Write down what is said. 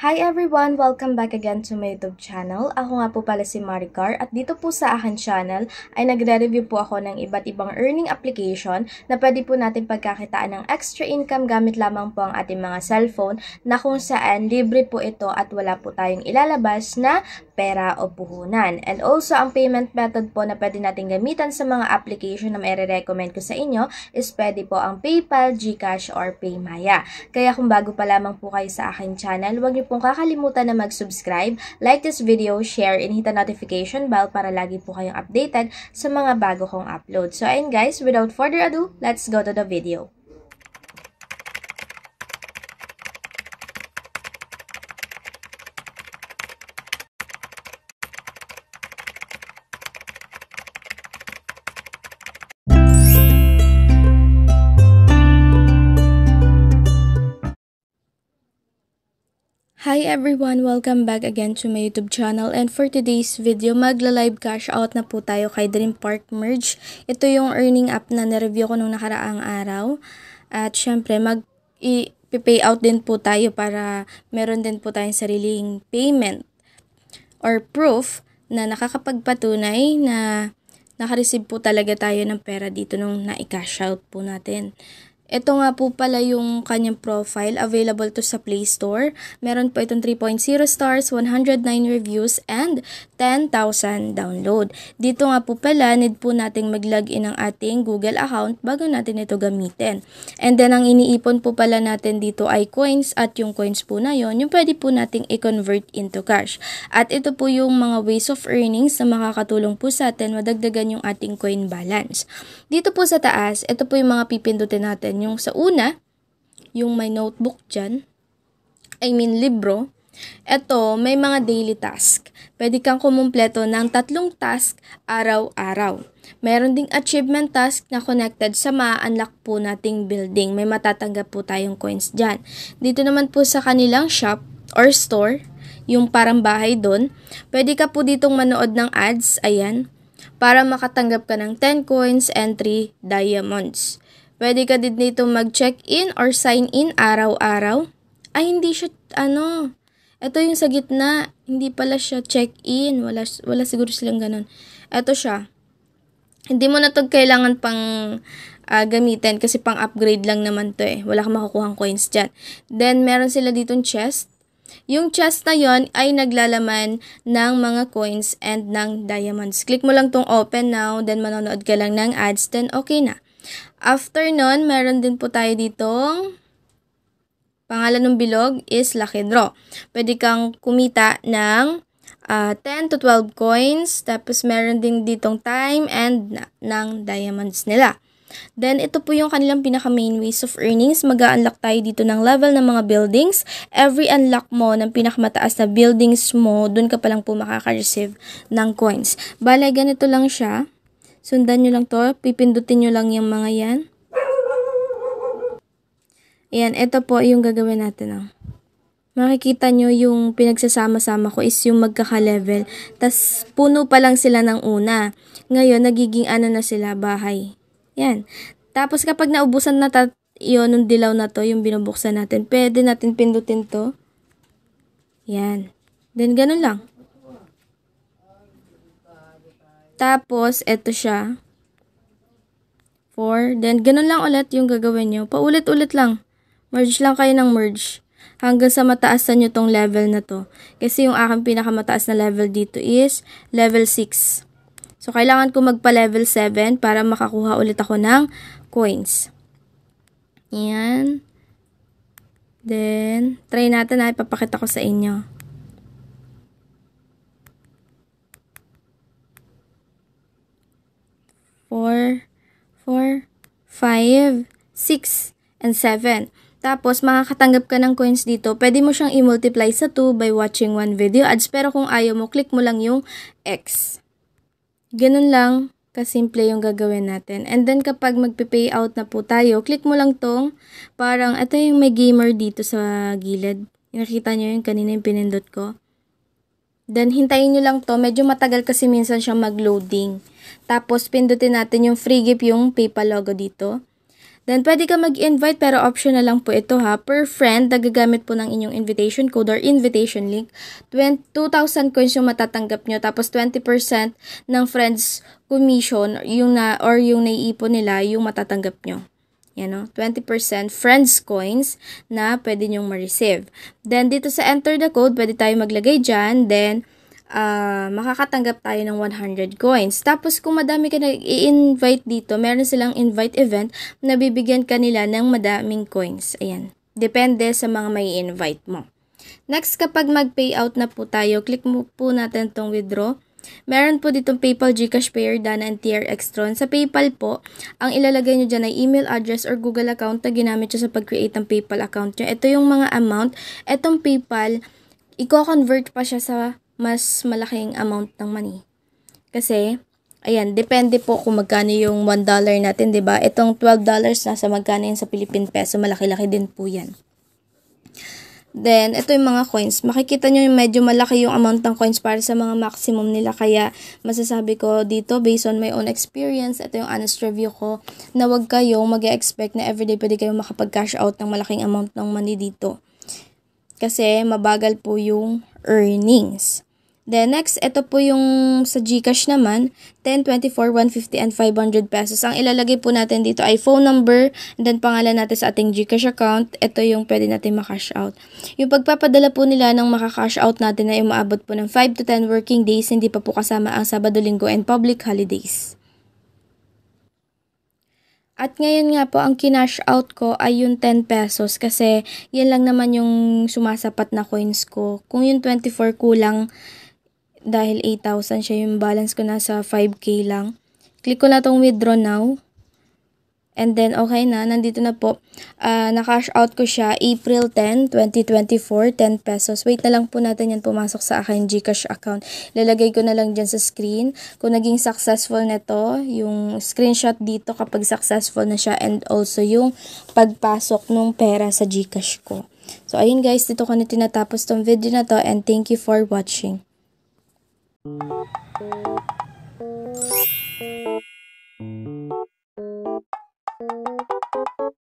Hi everyone! Welcome back again to my YouTube channel. Ako nga po pala si Maricar at dito po sa akin channel ay nagre-review po ako ng iba't ibang earning application na pwede po natin pagkakitaan ng extra income gamit lamang po ang ating mga cellphone na kung saan libre po ito at wala po tayong ilalabas na pera o puhunan. And also, ang payment method po na pwede natin gamitan sa mga application na may recommend ko sa inyo is pwede po ang PayPal, GCash, or PayMaya. Kaya kung bago pa lamang po kayo sa akin channel, huwag niyo pong kakalimutan na mag-subscribe, like this video, share, and hit the notification bell para lagi po kayong updated sa mga bago kong upload. So ayun guys, without further ado, let's go to the video. Hi everyone! Welcome back again to my YouTube channel and for today's video, magla-live cash out na po tayo kay Dream Park Merge. Ito yung earning app na na-review ko nung nakaraang araw. At syempre, mag pay out din po tayo para meron din po tayong sariling payment or proof na nakakapagpatunay na nakareceive po talaga tayo ng pera dito nung na-cash out po natin. Ito nga po pala yung kanyang profile, available to sa Play Store. Meron po itong 3.0 stars, 109 reviews, and 10,000 download. Dito nga po pala, need po nating mag-login ng ating Google account bago natin ito gamitin. And then, ang iniipon po pala natin dito ay coins at yung coins po na yon, yung pwede po nating i-convert into cash. At ito po yung mga ways of earnings na makakatulong po sa atin madagdagan yung ating coin balance. Dito po sa taas, ito po yung mga pipindutin natin yung sa una, yung may notebook dyan, I mean libro, ito may mga daily task. Pwede kang kumumpleto ng tatlong task araw-araw. Meron ding achievement task na connected sa ma-unlock po nating building. May matatanggap po tayong coins dyan. Dito naman po sa kanilang shop or store, yung parang bahay doon, pwede ka po ditong manood ng ads, ayan, para makatanggap ka ng 10 coins and 3 diamonds. Pwede ka din dito mag-check-in or sign-in araw-araw. Ay, hindi siya, ano, ito yung sa gitna, hindi pala siya check-in. Wala, wala siguro silang ganun. Ito siya. Hindi mo na to kailangan pang uh, gamitin kasi pang-upgrade lang naman to eh. Wala kang makukuhang coins dyan. Then, meron sila ditong chest. Yung chest na yon ay naglalaman ng mga coins and ng diamonds. Click mo lang tong open now, then manonood ka lang ng ads, then okay na. After nun, meron din po tayo ditong pangalan ng bilog is Lucky Draw. Pwede kang kumita ng uh, ah, 10 to 12 coins. Tapos meron din ditong time and na, ng diamonds nila. Then, ito po yung kanilang pinaka-main ways of earnings. mag unlock tayo dito ng level ng mga buildings. Every unlock mo ng pinakamataas na buildings mo, dun ka palang po makaka-receive ng coins. Bale, ganito lang siya. Sundan nyo lang to. Pipindutin nyo lang yung mga yan. Ayan, ito po yung gagawin natin. Oh. Makikita nyo yung pinagsasama-sama ko is yung magkaka-level. Tapos, puno pa lang sila ng una. Ngayon, nagiging ano na sila, bahay. Yan. Tapos, kapag naubusan na ta yun, nung dilaw na to, yung binubuksan natin, pwede natin pindutin to. Yan. Then, ganun lang. Tapos, eto siya. 4. Then, ganun lang ulit yung gagawin nyo. Paulit-ulit lang. Merge lang kayo ng merge. Hanggang sa mataasan nyo tong level na to. Kasi yung aking pinakamataas na level dito is level 6. So, kailangan ko magpa-level 7 para makakuha ulit ako ng coins. Ayan. Then, try natin na ipapakita ko sa inyo. 4, 4, 5, 6, and 7. Tapos, makakatanggap ka ng coins dito. Pwede mo siyang i-multiply sa 2 by watching one video ads. Pero kung ayaw mo, click mo lang yung X. Ganun lang, kasimple yung gagawin natin. And then, kapag magpe out na po tayo, click mo lang tong parang, ito yung may gamer dito sa gilid. Nakita nyo yung kanina yung pinindot ko. Then, hintayin nyo lang to. Medyo matagal kasi minsan siya mag-loading. Tapos, pindutin natin yung free gift yung PayPal logo dito. Then, pwede ka mag-invite pero optional lang po ito ha. Per friend, nagagamit po ng inyong invitation code or invitation link. 2,000 coins yung matatanggap nyo. Tapos, 20% ng friends commission yung na, or yung naiipon nila yung matatanggap nyo. Yan o, 20% friends coins na pwede nyong ma-receive. Then, dito sa enter the code, pwede tayo maglagay dyan. Then, uh, makakatanggap tayo ng 100 coins. Tapos kung madami ka nag-i-invite dito, meron silang invite event na bibigyan kanila ng madaming coins. Ayan. Depende sa mga may invite mo. Next, kapag mag-payout na po tayo, click mo po natin tong withdraw. Meron po ditong PayPal, Gcash, Payer, Dana, and TRX Tron. Sa PayPal po, ang ilalagay nyo dyan ay email address or Google account na ginamit nyo sa pag-create ng PayPal account nyo. Ito yung mga amount. Itong PayPal, i-convert pa siya sa mas malaking amount ng money. Kasi, ayan, depende po kung magkano yung $1 natin, di ba Itong $12 na sa magkano yan sa Philippine Peso, malaki-laki din po yan. Then, ito yung mga coins. Makikita nyo yung medyo malaki yung amount ng coins para sa mga maximum nila. Kaya, masasabi ko dito, based on my own experience, ito yung honest review ko, na wag kayong mag expect na everyday pwede kayong makapag-cash out ng malaking amount ng money dito. Kasi, mabagal po yung earnings. Then next, ito po yung sa GCash naman, 10, 24, 150, and 500 pesos. Ang ilalagay po natin dito ay phone number, and then pangalan natin sa ating GCash account. Ito yung pwede natin makash out. Yung pagpapadala po nila ng makakash out natin ay umaabot po ng 5 to 10 working days, hindi pa po kasama ang Sabado, Linggo, and public holidays. At ngayon nga po, ang kinash out ko ay yung 10 pesos kasi yan lang naman yung sumasapat na coins ko. Kung yung 24 kulang, dahil 8,000 siya yung balance ko nasa 5k lang. Click ko na tong withdraw now. And then, okay na, nandito na po. Uh, ah, na-cash out ko siya April 10, 2024, 10 pesos. Wait na lang po natin yan pumasok sa akin Gcash account. Lalagay ko na lang dyan sa screen. Kung naging successful nito yung screenshot dito kapag successful na siya and also yung pagpasok ng pera sa Gcash ko. So, ayun guys, dito ko na tinatapos tong video na to and thank you for watching. Thank you.